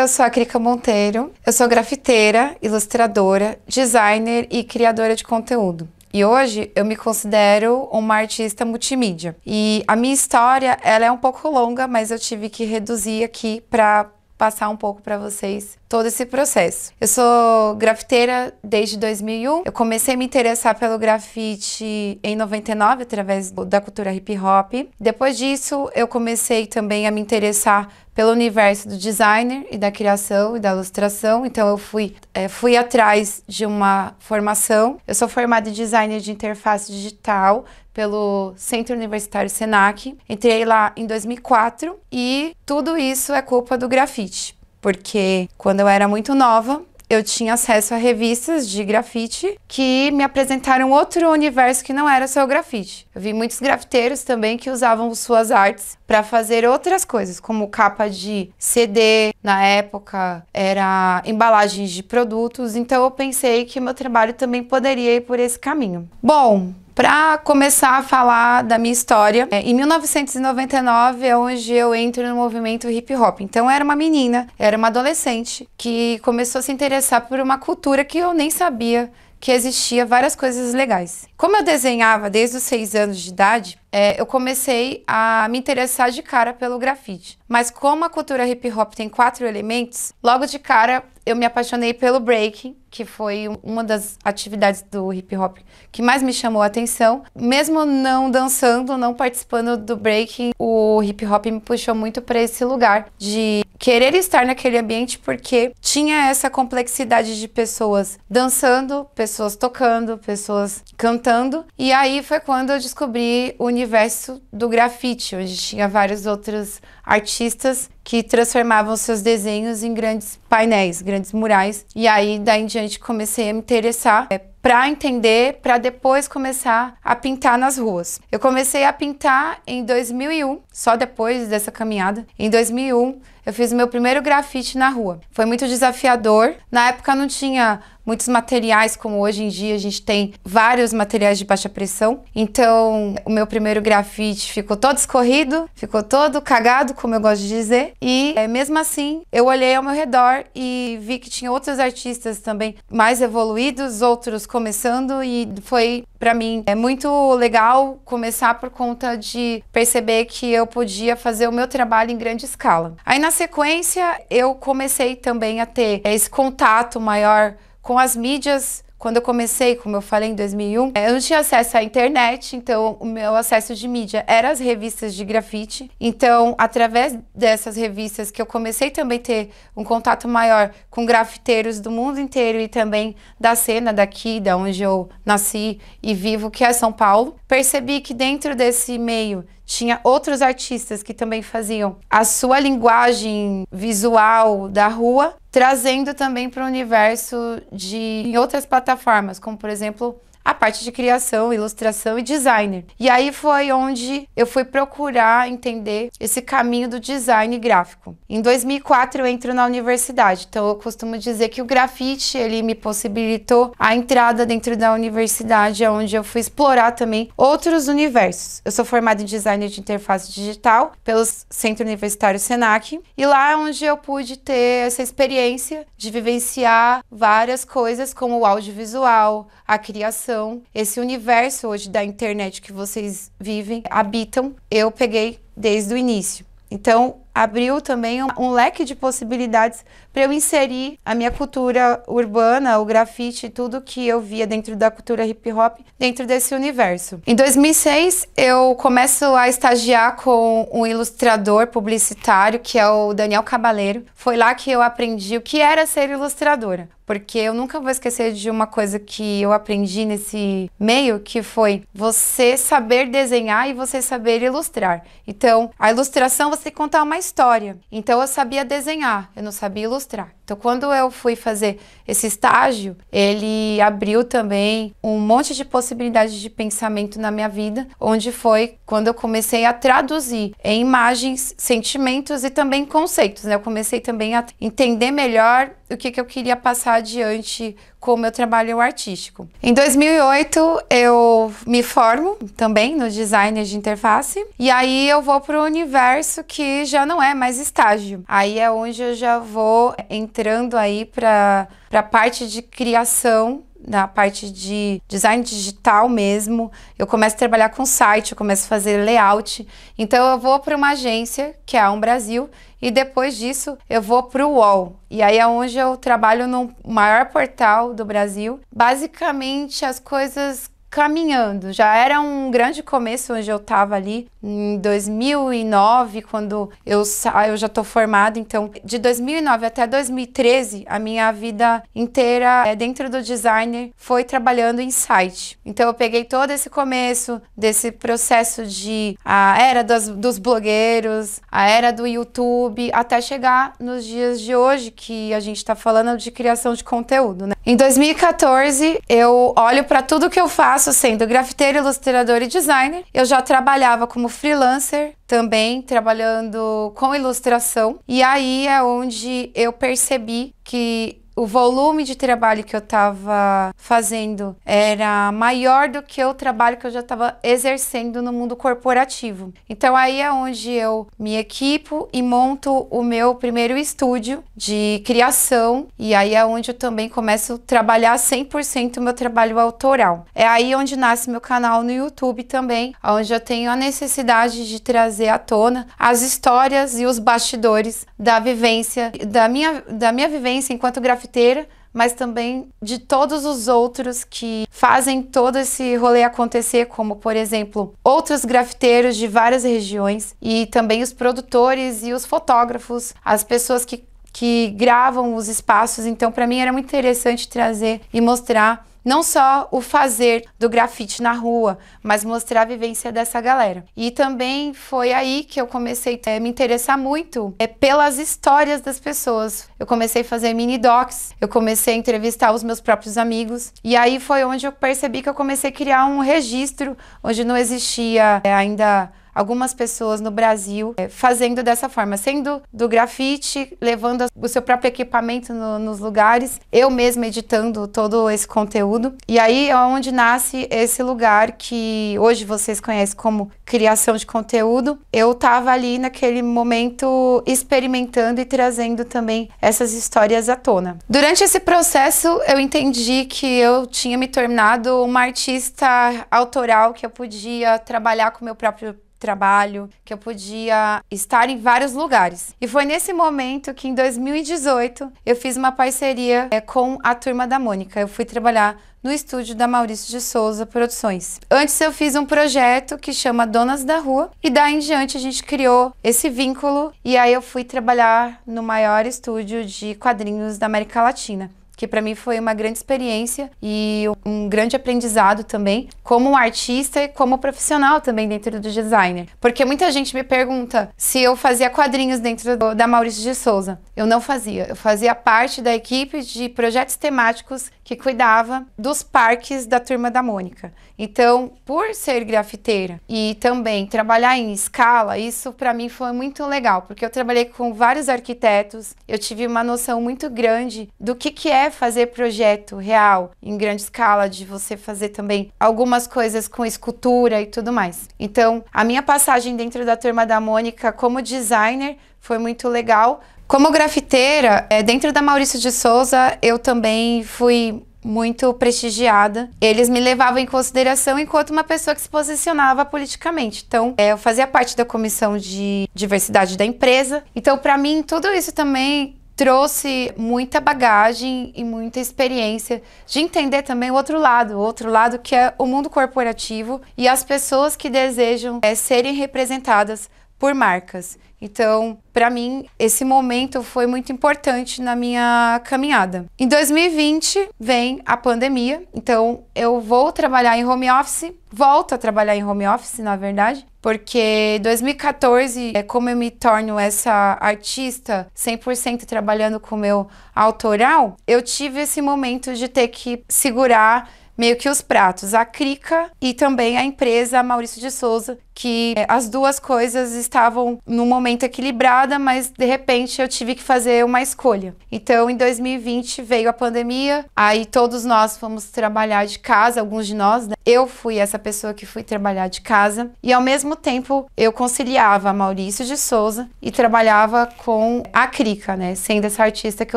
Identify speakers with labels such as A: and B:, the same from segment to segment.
A: eu sou a Crica Monteiro. Eu sou grafiteira, ilustradora, designer e criadora de conteúdo. E hoje eu me considero uma artista multimídia. E a minha história, ela é um pouco longa, mas eu tive que reduzir aqui para passar um pouco para vocês todo esse processo. Eu sou grafiteira desde 2001. Eu comecei a me interessar pelo grafite em 99 através da cultura hip hop. Depois disso, eu comecei também a me interessar pelo universo do designer e da criação e da ilustração. Então eu fui, é, fui atrás de uma formação. Eu sou formada em designer de interface digital, pelo Centro Universitário Senac. Entrei lá em 2004 e tudo isso é culpa do grafite, porque quando eu era muito nova, eu tinha acesso a revistas de grafite que me apresentaram outro universo que não era só o grafite. Eu vi muitos grafiteiros também que usavam suas artes para fazer outras coisas, como capa de CD, na época era embalagens de produtos, então eu pensei que meu trabalho também poderia ir por esse caminho. Bom, para começar a falar da minha história. É, em 1999 é onde eu entro no movimento hip hop. Então eu era uma menina, era uma adolescente que começou a se interessar por uma cultura que eu nem sabia que existia várias coisas legais. Como eu desenhava desde os seis anos de idade, é, eu comecei a me interessar de cara pelo grafite. Mas como a cultura hip hop tem quatro elementos, logo de cara eu me apaixonei pelo breaking, que foi uma das atividades do hip hop que mais me chamou a atenção. Mesmo não dançando, não participando do breaking, o hip hop me puxou muito para esse lugar de querer estar naquele ambiente porque tinha essa complexidade de pessoas dançando, pessoas tocando, pessoas cantando. E aí foi quando eu descobri o universo do grafite, onde tinha vários outros artistas que transformavam seus desenhos em grandes painéis, grandes murais. E aí, daí em diante, comecei a me interessar é, para entender, para depois começar a pintar nas ruas. Eu comecei a pintar em 2001, só depois dessa caminhada. Em 2001, eu fiz meu primeiro grafite na rua. Foi muito desafiador. Na época não tinha muitos materiais, como hoje em dia a gente tem vários materiais de baixa pressão. Então, o meu primeiro grafite ficou todo escorrido, ficou todo cagado, como eu gosto de dizer. E é, mesmo assim, eu olhei ao meu redor e vi que tinha outros artistas também mais evoluídos, outros começando e foi para mim é muito legal começar por conta de perceber que eu podia fazer o meu trabalho em grande escala. Aí na sequência eu comecei também a ter eh, esse contato maior com as mídias. Quando eu comecei, como eu falei, em 2001, é, eu não tinha acesso à internet, então o meu acesso de mídia era as revistas de grafite. Então, através dessas revistas que eu comecei também a ter um contato maior com grafiteiros do mundo inteiro e também da cena daqui, da onde eu nasci e vivo, que é São Paulo, percebi que dentro desse meio tinha outros artistas que também faziam a sua linguagem visual da rua, trazendo também para o universo de outras plataformas, como por exemplo a parte de criação, ilustração e designer. E aí foi onde eu fui procurar entender esse caminho do design gráfico. Em 2004 eu entro na universidade, então eu costumo dizer que o grafite ele me possibilitou a entrada dentro da universidade, onde eu fui explorar também outros universos. Eu sou formada em design de interface digital pelo Centro Universitário Senac e lá é onde eu pude ter essa experiência de vivenciar várias coisas como o audiovisual, a criação então esse universo hoje da internet que vocês vivem, habitam, eu peguei desde o início. Então, abriu também um, um leque de possibilidades para eu inserir a minha cultura urbana, o grafite, tudo que eu via dentro da cultura hip hop, dentro desse universo. Em 2006, eu começo a estagiar com um ilustrador publicitário, que é o Daniel Cabaleiro. Foi lá que eu aprendi o que era ser ilustradora porque eu nunca vou esquecer de uma coisa que eu aprendi nesse meio, que foi você saber desenhar e você saber ilustrar. Então, a ilustração você tem que contar uma história. Então, eu sabia desenhar, eu não sabia ilustrar. Então, quando eu fui fazer esse estágio, ele abriu também um monte de possibilidades de pensamento na minha vida, onde foi quando eu comecei a traduzir em imagens, sentimentos e também conceitos. Né? Eu comecei também a entender melhor o que, que eu queria passar adiante com o meu trabalho artístico. Em 2008, eu me formo também no design de interface, e aí eu vou para o universo que já não é mais estágio. Aí é onde eu já vou entrando aí para a parte de criação na parte de design digital mesmo. Eu começo a trabalhar com site, eu começo a fazer layout. Então eu vou para uma agência, que é a Um Brasil, e depois disso eu vou para o UOL. E aí é onde eu trabalho no maior portal do Brasil. Basicamente as coisas caminhando. Já era um grande começo onde eu estava ali, em 2009, quando eu saio, ah, eu já estou formada, então de 2009 até 2013, a minha vida inteira é, dentro do designer foi trabalhando em site. Então eu peguei todo esse começo desse processo de a era dos, dos blogueiros, a era do YouTube, até chegar nos dias de hoje que a gente está falando de criação de conteúdo, né? Em 2014, eu olho para tudo que eu faço sendo grafiteiro, ilustrador e designer. Eu já trabalhava como freelancer também trabalhando com ilustração. E aí é onde eu percebi que o volume de trabalho que eu estava fazendo era maior do que o trabalho que eu já estava exercendo no mundo corporativo. Então aí é onde eu me equipo e monto o meu primeiro estúdio de criação e aí é onde eu também começo a trabalhar 100% o meu trabalho autoral. É aí onde nasce meu canal no YouTube também, onde eu tenho a necessidade de trazer à tona as histórias e os bastidores da vivência da minha da minha vivência enquanto grafite ter, mas também de todos os outros que fazem todo esse rolê acontecer, como por exemplo, outros grafiteiros de várias regiões e também os produtores e os fotógrafos, as pessoas que que gravam os espaços, então para mim era muito interessante trazer e mostrar não só o fazer do grafite na rua, mas mostrar a vivência dessa galera. E também foi aí que eu comecei a eh, me interessar muito é, pelas histórias das pessoas. Eu comecei a fazer mini docs, eu comecei a entrevistar os meus próprios amigos. E aí foi onde eu percebi que eu comecei a criar um registro onde não existia eh, ainda algumas pessoas no Brasil é, fazendo dessa forma, sendo do grafite, levando o seu próprio equipamento no, nos lugares, eu mesma editando todo esse conteúdo. E aí é onde nasce esse lugar que hoje vocês conhecem como criação de conteúdo. Eu estava ali naquele momento experimentando e trazendo também essas histórias à tona. Durante esse processo, eu entendi que eu tinha me tornado uma artista autoral, que eu podia trabalhar com meu próprio trabalho, que eu podia estar em vários lugares. E foi nesse momento que, em 2018, eu fiz uma parceria é, com a turma da Mônica. Eu fui trabalhar no estúdio da Maurício de Souza Produções. Antes eu fiz um projeto que chama Donas da Rua e daí em diante a gente criou esse vínculo e aí eu fui trabalhar no maior estúdio de quadrinhos da América Latina que para mim foi uma grande experiência e um grande aprendizado também, como artista e como profissional também dentro do designer. Porque muita gente me pergunta se eu fazia quadrinhos dentro do, da Maurício de Souza. Eu não fazia. Eu fazia parte da equipe de projetos temáticos que cuidava dos parques da turma da Mônica. Então, por ser grafiteira e também trabalhar em escala, isso para mim foi muito legal, porque eu trabalhei com vários arquitetos, eu tive uma noção muito grande do que, que é fazer projeto real em grande escala, de você fazer também algumas coisas com escultura e tudo mais. Então, a minha passagem dentro da turma da Mônica como designer foi muito legal, como grafiteira, é, dentro da Maurício de Souza, eu também fui muito prestigiada. Eles me levavam em consideração enquanto uma pessoa que se posicionava politicamente. Então, é, eu fazia parte da comissão de diversidade da empresa. Então, para mim, tudo isso também trouxe muita bagagem e muita experiência de entender também o outro lado, o outro lado que é o mundo corporativo e as pessoas que desejam é, serem representadas por marcas. Então, para mim, esse momento foi muito importante na minha caminhada. Em 2020 vem a pandemia, então eu vou trabalhar em home office, volto a trabalhar em home office, na verdade, porque 2014 é como eu me torno essa artista 100% trabalhando com meu autoral. Eu tive esse momento de ter que segurar meio que os pratos, a Crica e também a empresa Maurício de Souza, que é, as duas coisas estavam no momento equilibrada, mas de repente eu tive que fazer uma escolha. Então, em 2020 veio a pandemia, aí todos nós fomos trabalhar de casa, alguns de nós, né? Eu fui essa pessoa que fui trabalhar de casa e ao mesmo tempo eu conciliava Maurício de Souza e trabalhava com a Crica, né? Sendo essa artista que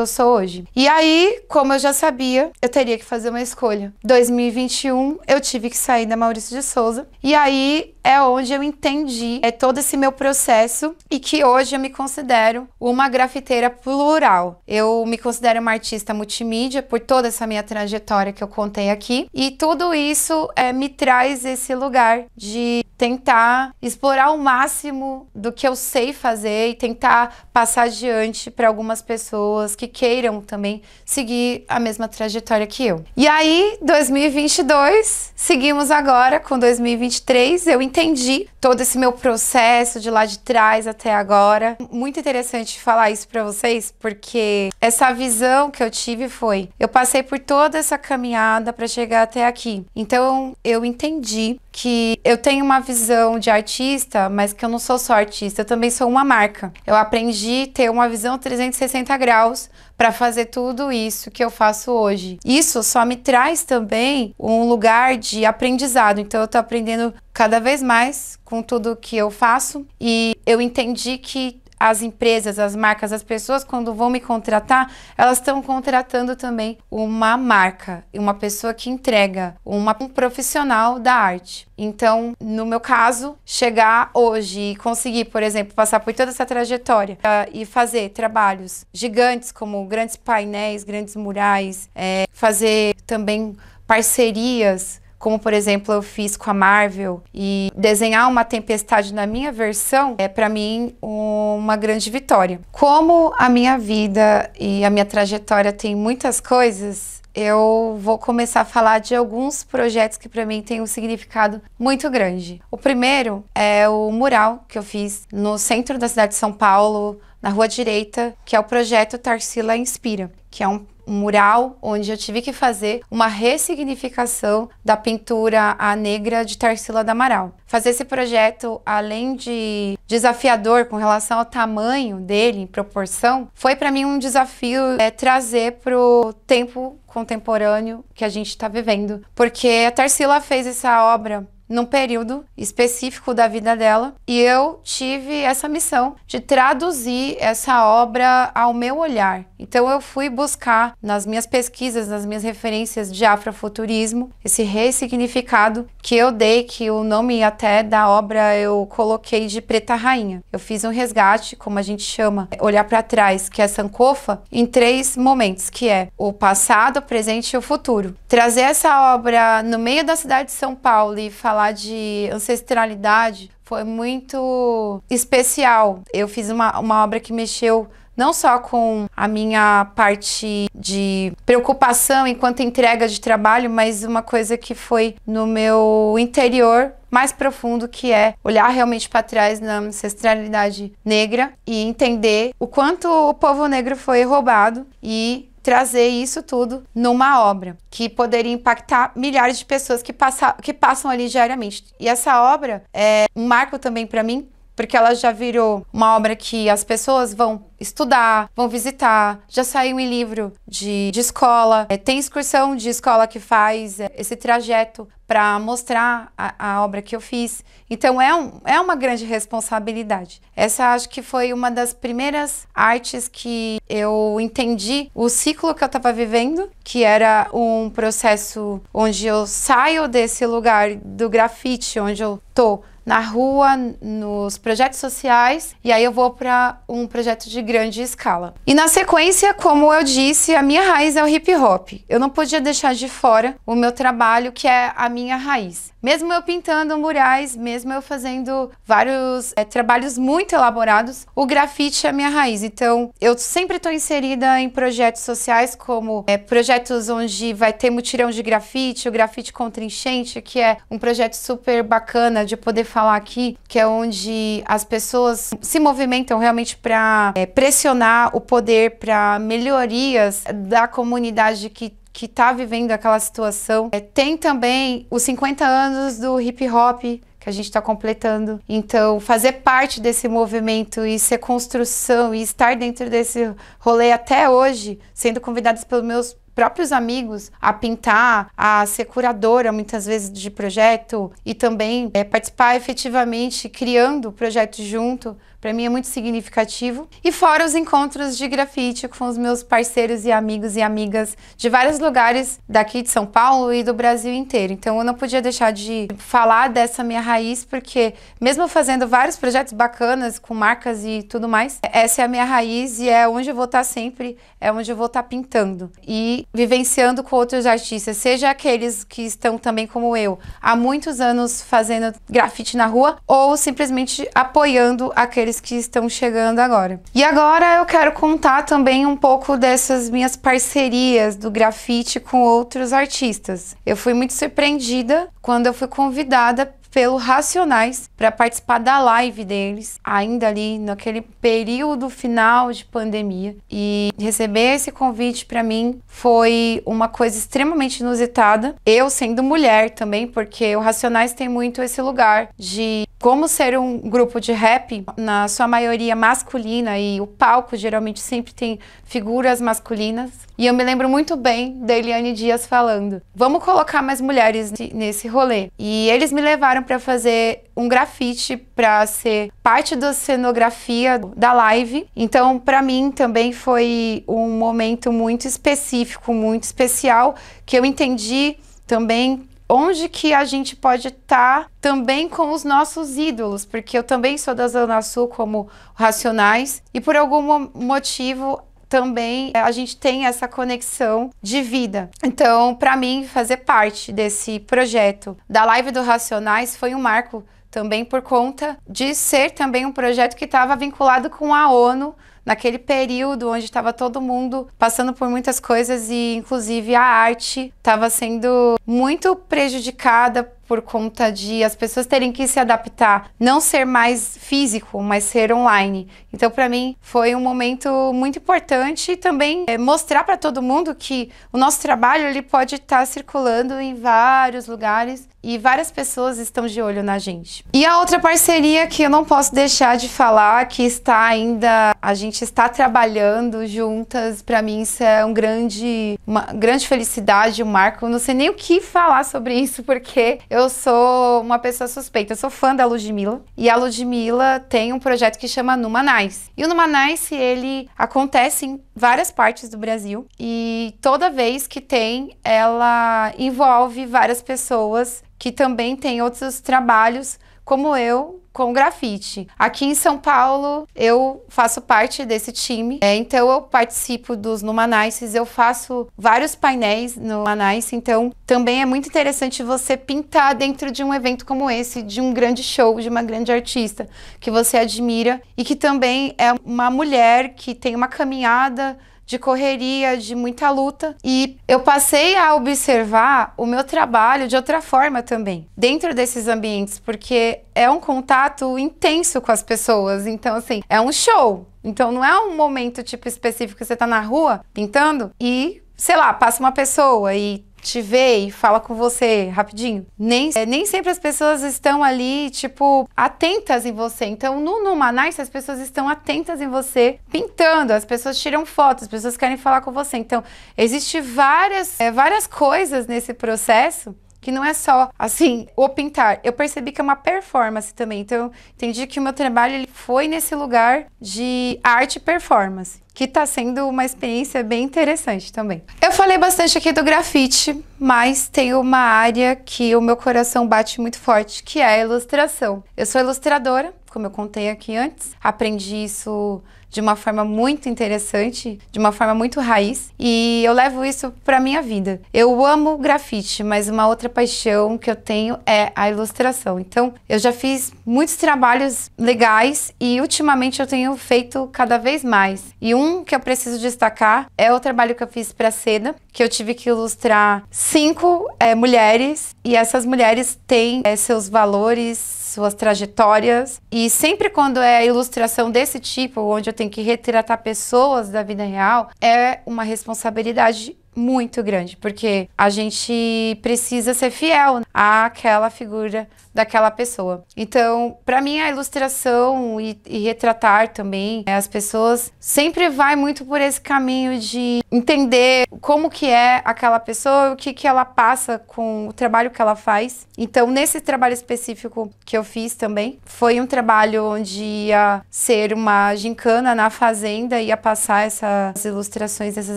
A: eu sou hoje. E aí, como eu já sabia, eu teria que fazer uma escolha. 2021 eu tive que sair da Maurício de Souza e aí é onde eu entendi é todo esse meu processo e que hoje eu me considero uma grafiteira plural. Eu me considero uma artista multimídia por toda essa minha trajetória que eu contei aqui e tudo isso é, me traz esse lugar de tentar explorar o máximo do que eu sei fazer e tentar passar adiante para algumas pessoas que queiram também seguir a mesma trajetória que eu. E aí, 2022, seguimos agora com 2023, eu entendi todo esse meu processo de lá de trás até agora. Muito interessante falar isso para vocês, porque essa visão que eu tive foi: eu passei por toda essa caminhada para chegar até aqui. Então eu entendi que eu tenho uma visão de artista, mas que eu não sou só artista, eu também sou uma marca. Eu aprendi ter uma visão 360 graus para fazer tudo isso que eu faço hoje. Isso só me traz também um lugar de aprendizado. Então eu estou aprendendo cada vez mais com tudo que eu faço e eu entendi que as empresas, as marcas, as pessoas, quando vão me contratar, elas estão contratando também uma marca, uma pessoa que entrega, uma, um profissional da arte. Então, no meu caso, chegar hoje e conseguir, por exemplo, passar por toda essa trajetória uh, e fazer trabalhos gigantes, como grandes painéis, grandes murais, é, fazer também parcerias como por exemplo eu fiz com a Marvel e desenhar uma tempestade na minha versão é para mim uma grande vitória. Como a minha vida e a minha trajetória tem muitas coisas, eu vou começar a falar de alguns projetos que para mim têm um significado muito grande. O primeiro é o mural que eu fiz no centro da cidade de São Paulo, na rua direita, que é o projeto Tarsila Inspira, que é um um mural onde eu tive que fazer uma ressignificação da pintura A Negra de Tarsila da Amaral. Fazer esse projeto, além de desafiador com relação ao tamanho dele, em proporção, foi para mim um desafio é, trazer para o tempo contemporâneo que a gente está vivendo. Porque a Tarsila fez essa obra num período específico da vida dela, e eu tive essa missão de traduzir essa obra ao meu olhar. Então eu fui buscar nas minhas pesquisas, nas minhas referências de afrofuturismo, esse ressignificado que eu dei, que o nome até da obra eu coloquei de Preta Rainha. Eu fiz um resgate, como a gente chama, olhar para trás, que é Sankofa, em três momentos, que é o passado, o presente e o futuro. Trazer essa obra no meio da cidade de São Paulo e falar falar de ancestralidade foi muito especial. Eu fiz uma, uma obra que mexeu não só com a minha parte de preocupação enquanto entrega de trabalho, mas uma coisa que foi no meu interior mais profundo, que é olhar realmente para trás na ancestralidade negra e entender o quanto o povo negro foi roubado e trazer isso tudo numa obra que poderia impactar milhares de pessoas que, passa, que passam ali diariamente. E essa obra é um marco também para mim, porque ela já virou uma obra que as pessoas vão estudar, vão visitar, já saiu em livro de, de escola, é, tem excursão de escola que faz é, esse trajeto para mostrar a, a, obra que eu fiz. Então é, um, é uma grande responsabilidade. Essa acho que foi uma das primeiras artes que eu entendi o ciclo que eu estava vivendo, que era um processo onde eu saio desse lugar do grafite onde eu tô na rua, nos projetos sociais, e aí eu vou para um projeto de grande escala. E na sequência, como eu disse, a minha raiz é o hip hop. Eu não podia deixar de fora o meu trabalho, que é a minha raiz. Mesmo eu pintando murais, mesmo eu fazendo vários é, trabalhos muito elaborados, o grafite é a minha raiz. Então, eu sempre estou inserida em projetos sociais, como é, projetos onde vai ter mutirão de grafite, o grafite contra enchente, que é um projeto super bacana de poder falar aqui, que é onde as pessoas se movimentam realmente para é, pressionar o poder para melhorias da comunidade que que está vivendo aquela situação. É, tem também os 50 anos do hip hop que a gente está completando. Então, fazer parte desse movimento e ser construção e estar dentro desse rolê até hoje, sendo convidados pelos meus próprios amigos a pintar, a ser curadora muitas vezes de projeto e também é, participar efetivamente criando o projeto junto para mim é muito significativo. E fora os encontros de grafite com os meus parceiros e amigos e amigas de vários lugares daqui de São Paulo e do Brasil inteiro. Então eu não podia deixar de falar dessa minha raiz, porque mesmo fazendo vários projetos bacanas com marcas e tudo mais, essa é a minha raiz e é onde eu vou estar tá sempre, é onde eu vou estar tá pintando e vivenciando com outros artistas, seja aqueles que estão também como eu, há muitos anos fazendo grafite na rua ou simplesmente apoiando aqueles que estão chegando agora. E agora eu quero contar também um pouco dessas minhas parcerias do grafite com outros artistas. Eu fui muito surpreendida quando eu fui convidada pelo Racionais para participar da live deles, ainda ali naquele período final de pandemia. E receber esse convite para mim foi uma coisa extremamente inusitada. Eu sendo mulher também, porque o Racionais tem muito esse lugar de como ser um grupo de rap, na sua maioria masculina, e o palco geralmente sempre tem figuras masculinas. E eu me lembro muito bem da Eliane Dias falando: vamos colocar mais mulheres nesse rolê. E eles me levaram para fazer um grafite para ser parte da cenografia da live. Então, para mim também foi um momento muito específico, muito especial, que eu entendi também onde que a gente pode estar tá também com os nossos ídolos, porque eu também sou da Zona Sul como Racionais e por algum motivo também é, a gente tem essa conexão de vida. Então, para mim, fazer parte desse projeto da Live do Racionais foi um marco também por conta de ser também um projeto que estava vinculado com a ONU naquele período onde estava todo mundo passando por muitas coisas e inclusive a arte estava sendo muito prejudicada por conta de as pessoas terem que se adaptar, não ser mais físico, mas ser online. Então, para mim, foi um momento muito importante e também é, mostrar para todo mundo que o nosso trabalho ele pode estar tá circulando em vários lugares e várias pessoas estão de olho na gente. E a outra parceria que eu não posso deixar de falar, que está ainda, a gente está trabalhando juntas, para mim isso é um grande, uma grande felicidade, um marco. Eu não sei nem o que falar sobre isso, porque eu sou uma pessoa suspeita, eu sou fã da Ludmilla. E a Ludmilla tem um projeto que chama Numa Nice. E o Numa Nice, ele acontece em várias partes do Brasil. E toda vez que tem, ela envolve várias pessoas que também têm outros trabalhos, como eu, com grafite. Aqui em São Paulo, eu faço parte desse time, é, então eu participo dos Numanices, eu faço vários painéis no Numanice, então também é muito interessante você pintar dentro de um evento como esse, de um grande show, de uma grande artista que você admira e que também é uma mulher que tem uma caminhada de correria, de muita luta. E eu passei a observar o meu trabalho de outra forma também, dentro desses ambientes, porque é um contato intenso com as pessoas. Então, assim, é um show. Então, não é um momento tipo específico que você tá na rua pintando e, sei lá, passa uma pessoa e te vê e fala com você rapidinho. Nem, é, nem sempre as pessoas estão ali, tipo, atentas em você. Então, no Numanice, as pessoas estão atentas em você, pintando, as pessoas tiram fotos, as pessoas querem falar com você. Então, existe várias, é, várias coisas nesse processo que não é só, assim, o pintar. Eu percebi que é uma performance também. Então, eu entendi que o meu trabalho ele foi nesse lugar de arte performance, que está sendo uma experiência bem interessante também. Eu falei bastante aqui do grafite, mas tem uma área que o meu coração bate muito forte, que é a ilustração. Eu sou ilustradora, como eu contei aqui antes. Aprendi isso de uma forma muito interessante, de uma forma muito raiz, e eu levo isso para minha vida. Eu amo grafite, mas uma outra paixão que eu tenho é a ilustração. Então, eu já fiz muitos trabalhos legais e ultimamente eu tenho feito cada vez mais. E um que eu preciso destacar é o trabalho que eu fiz para seda, que eu tive que ilustrar cinco é, mulheres e essas mulheres têm é, seus valores, suas trajetórias. E sempre quando é ilustração desse tipo, onde eu tenho que retratar pessoas da vida real, é uma responsabilidade muito grande, porque a gente precisa ser fiel àquela figura daquela pessoa. Então, para mim, a ilustração e, e retratar também né, as pessoas sempre vai muito por esse caminho de entender como que é aquela pessoa, o que que ela passa com o trabalho que ela faz. Então, nesse trabalho específico que eu fiz também, foi um trabalho onde ia ser uma gincana na fazenda, ia passar essas ilustrações desses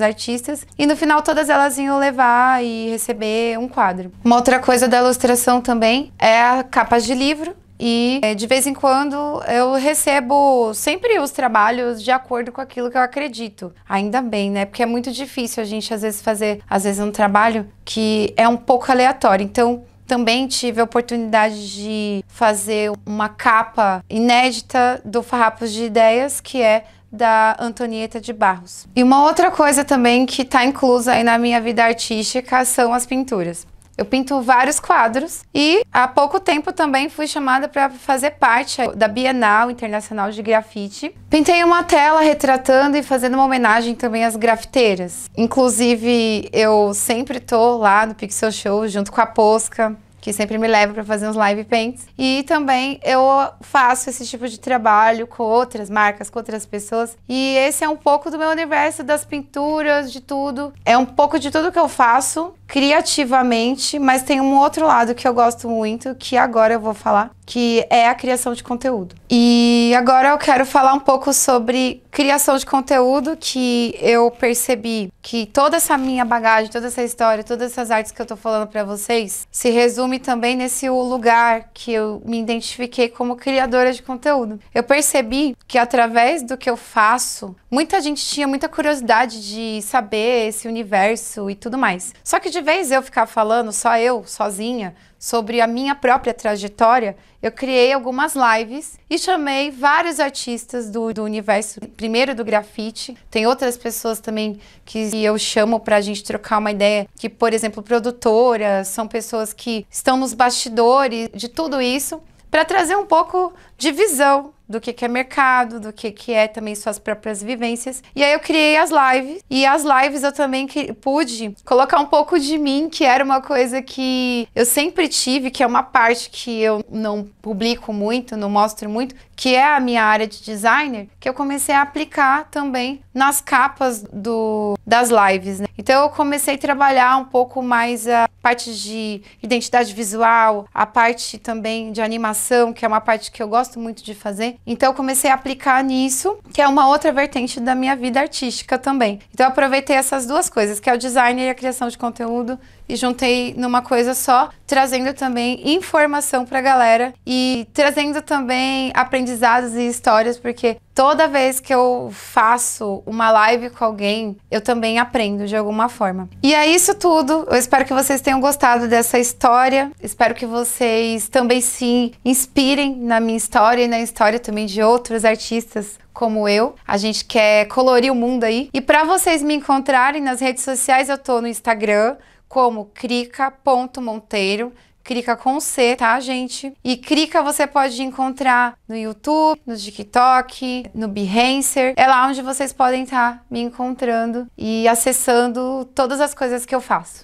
A: artistas, e no final todas elas iam levar e receber um quadro. Uma outra coisa da ilustração também é a capa de livro. E eh, de vez em quando eu recebo sempre os trabalhos de acordo com aquilo que eu acredito. Ainda bem, né? Porque é muito difícil a gente às vezes fazer, às vezes, um trabalho que é um pouco aleatório. Então, também tive a oportunidade de fazer uma capa inédita do Farrapos de Ideias, que é da Antonieta de Barros. E uma outra coisa também que está inclusa aí na minha vida artística são as pinturas. Eu pinto vários quadros e há pouco tempo também fui chamada para fazer parte da Bienal Internacional de Grafite. Pintei uma tela retratando e fazendo uma homenagem também às grafiteiras. Inclusive, eu sempre tô lá no Pixel Show junto com a Posca, que sempre me leva para fazer uns live paints. E também eu faço esse tipo de trabalho com outras marcas, com outras pessoas. E esse é um pouco do meu universo das pinturas, de tudo. É um pouco de tudo que eu faço, criativamente, mas tem um outro lado que eu gosto muito, que agora eu vou falar, que é a criação de conteúdo. E agora eu quero falar um pouco sobre criação de conteúdo, que eu percebi que toda essa minha bagagem, toda essa história, todas essas artes que eu tô falando para vocês, se resume também nesse lugar que eu me identifiquei como criadora de conteúdo. Eu percebi que através do que eu faço, muita gente tinha muita curiosidade de saber esse universo e tudo mais. Só que de de vez eu ficar falando, só eu, sozinha, sobre a minha própria trajetória, eu criei algumas lives e chamei vários artistas do, do universo, primeiro do grafite. Tem outras pessoas também que eu chamo para a gente trocar uma ideia, que, por exemplo, produtoras, são pessoas que estão nos bastidores de tudo isso, para trazer um pouco de visão do que, que é mercado, do que, que é também suas próprias vivências. E aí eu criei as lives. E as lives eu também que, pude colocar um pouco de mim, que era uma coisa que eu sempre tive, que é uma parte que eu não publico muito, não mostro muito, que é a minha área de designer, que eu comecei a aplicar também nas capas do, das lives. Né? Então eu comecei a trabalhar um pouco mais a parte de identidade visual, a parte também de animação, que é uma parte que eu gosto muito de fazer. Então eu comecei a aplicar nisso, que é uma outra vertente da minha vida artística também. Então eu aproveitei essas duas coisas, que é o design e a criação de conteúdo e juntei numa coisa só, trazendo também informação para a galera e trazendo também aprendizados e histórias, porque toda vez que eu faço uma live com alguém, eu também aprendo de alguma forma. E é isso tudo. Eu espero que vocês tenham gostado dessa história. Espero que vocês também se inspirem na minha história e na história também de outros artistas como eu. A gente quer colorir o mundo aí. E para vocês me encontrarem nas redes sociais, eu tô no Instagram como crica.monteiro, Crica com C, tá, gente? E Crica você pode encontrar no YouTube, no TikTok, no Behance. É lá onde vocês podem estar tá me encontrando e acessando todas as coisas que eu faço.